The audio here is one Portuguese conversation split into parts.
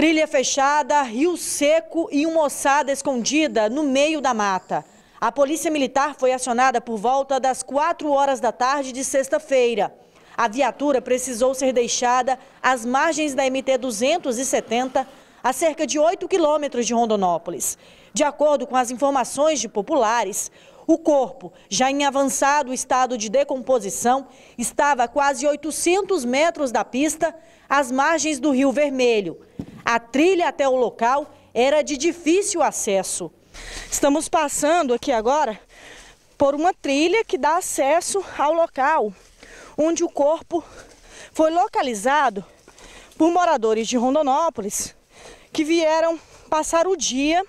Trilha fechada, rio seco e uma ossada escondida no meio da mata. A polícia militar foi acionada por volta das 4 horas da tarde de sexta-feira. A viatura precisou ser deixada às margens da MT 270, a cerca de 8 quilômetros de Rondonópolis. De acordo com as informações de populares, o corpo, já em avançado estado de decomposição, estava a quase 800 metros da pista, às margens do Rio Vermelho. A trilha até o local era de difícil acesso. Estamos passando aqui agora por uma trilha que dá acesso ao local onde o corpo foi localizado por moradores de Rondonópolis que vieram passar o dia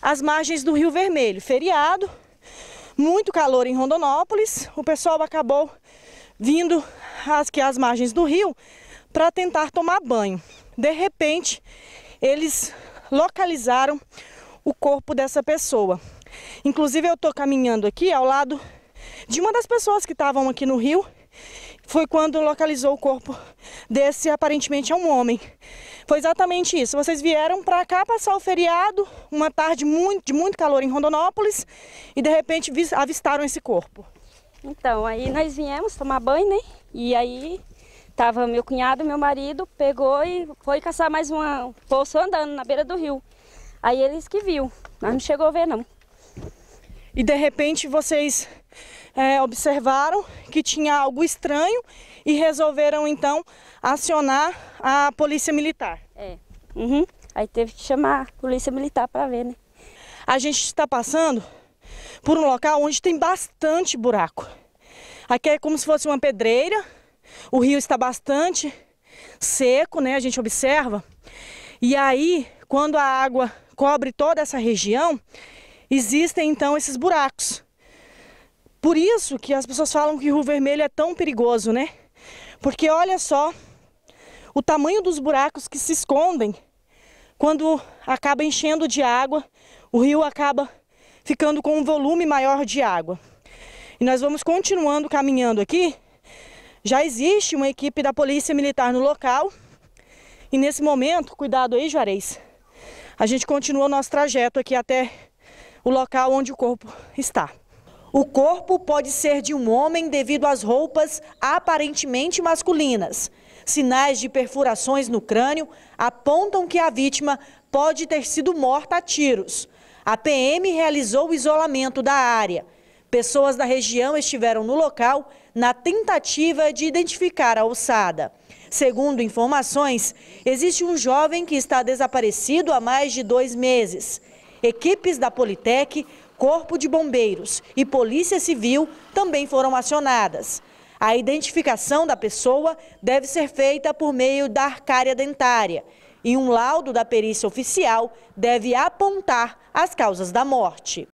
às margens do Rio Vermelho. Feriado, muito calor em Rondonópolis, o pessoal acabou vindo aqui às margens do rio para tentar tomar banho. De repente, eles localizaram o corpo dessa pessoa. Inclusive, eu estou caminhando aqui ao lado de uma das pessoas que estavam aqui no rio. Foi quando localizou o corpo desse, aparentemente é um homem. Foi exatamente isso. Vocês vieram para cá passar o feriado, uma tarde muito, de muito calor em Rondonópolis, e de repente avistaram esse corpo. Então, aí nós viemos tomar banho, né? E aí Tava meu cunhado, meu marido, pegou e foi caçar mais uma poço andando na beira do rio. Aí eles que viu, mas não chegou a ver não. E de repente vocês é, observaram que tinha algo estranho e resolveram então acionar a polícia militar. É. Uhum. Aí teve que chamar a polícia militar para ver, né? A gente está passando por um local onde tem bastante buraco. Aqui é como se fosse uma pedreira o rio está bastante seco, né? A gente observa. E aí, quando a água cobre toda essa região, existem então esses buracos. Por isso que as pessoas falam que o Rio Vermelho é tão perigoso, né? Porque olha só o tamanho dos buracos que se escondem quando acaba enchendo de água, o rio acaba ficando com um volume maior de água. E nós vamos continuando caminhando aqui já existe uma equipe da Polícia Militar no local. E nesse momento, cuidado aí, Juarez. A gente continua o nosso trajeto aqui até o local onde o corpo está. O corpo pode ser de um homem devido às roupas aparentemente masculinas. Sinais de perfurações no crânio apontam que a vítima pode ter sido morta a tiros. A PM realizou o isolamento da área. Pessoas da região estiveram no local na tentativa de identificar a ossada. Segundo informações, existe um jovem que está desaparecido há mais de dois meses. Equipes da Politec, Corpo de Bombeiros e Polícia Civil também foram acionadas. A identificação da pessoa deve ser feita por meio da arcária dentária e um laudo da perícia oficial deve apontar as causas da morte.